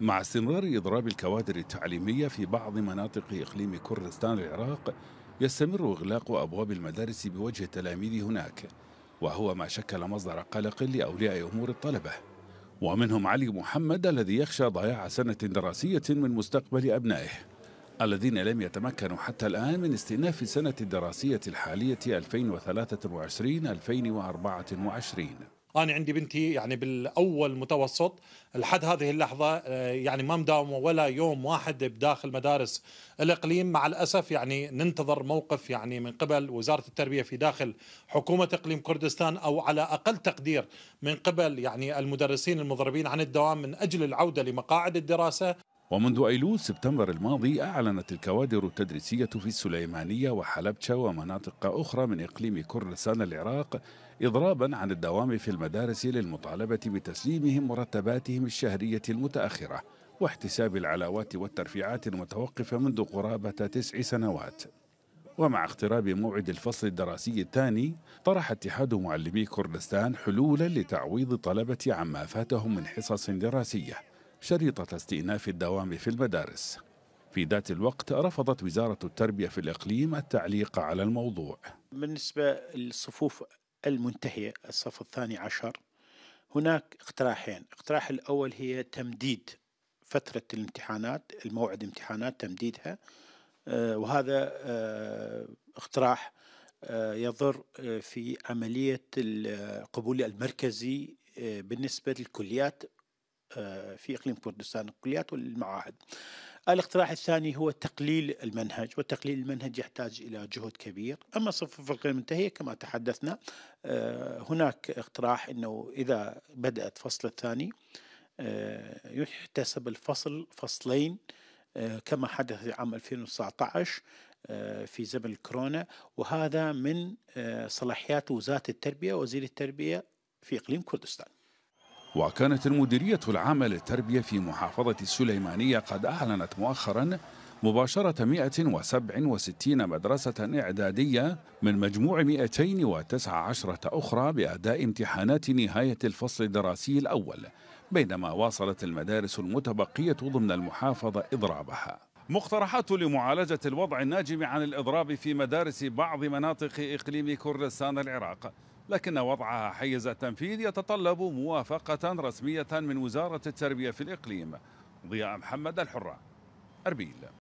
مع استمرار إضراب الكوادر التعليمية في بعض مناطق إقليم كردستان العراق يستمر إغلاق أبواب المدارس بوجه التلاميذ هناك وهو ما شكل مصدر قلق لأولياء أمور الطلبة ومنهم علي محمد الذي يخشى ضياع سنة دراسية من مستقبل أبنائه الذين لم يتمكنوا حتى الآن من استئناف السنة الدراسية الحالية 2023-2024 انا عندي بنتي يعني بالاول متوسط لحد هذه اللحظه آه، يعني ما مداومه ولا يوم واحد بداخل مدارس الاقليم مع الاسف يعني ننتظر موقف يعني من قبل وزاره التربيه في داخل حكومه اقليم كردستان او على اقل تقدير من قبل يعني المدرسين المضربين عن الدوام من اجل العوده لمقاعد الدراسه ومنذ أيلول سبتمبر الماضي أعلنت الكوادر التدريسية في السليمانية وحلبشة ومناطق أخرى من إقليم كردستان العراق إضرابا عن الدوام في المدارس للمطالبة بتسليمهم مرتباتهم الشهرية المتأخرة واحتساب العلاوات والترفيعات المتوقفة منذ قرابة تسع سنوات ومع اقتراب موعد الفصل الدراسي الثاني طرح اتحاد معلمي كردستان حلولا لتعويض الطلبة عما فاتهم من حصص دراسية شريطة استئناف الدوام في المدارس في ذات الوقت رفضت وزارة التربية في الإقليم التعليق على الموضوع بالنسبة للصفوف المنتهية الصف الثاني عشر هناك اقتراحين الاقتراح الأول هي تمديد فترة الامتحانات الموعد امتحانات تمديدها آه، وهذا آه، اقتراح آه، يضر في عملية القبول المركزي بالنسبة للكليات آه، في إقليم كردستان الكليات والمعاهد الاقتراح الثاني هو تقليل المنهج وتقليل المنهج يحتاج إلى جهد كبير أما الغير المنتهية كما تحدثنا آه، هناك اقتراح أنه إذا بدأت فصل الثاني آه، يحتسب الفصل فصلين كما حدث عام 2019 في زمن الكورونا وهذا من صلاحيات وزارة التربية وزير التربية في إقليم كردستان وكانت المديرية العامة للتربية في محافظة السليمانية قد أعلنت مؤخرا مباشرة 167 مدرسة إعدادية من مجموع 219 أخرى بأداء امتحانات نهاية الفصل الدراسي الأول بينما واصلت المدارس المتبقية ضمن المحافظة إضرابها مقترحات لمعالجة الوضع الناجم عن الإضراب في مدارس بعض مناطق إقليم كردستان العراق لكن وضعها حيز التنفيذ يتطلب موافقة رسمية من وزارة التربية في الإقليم ضياء محمد الحرة أربيل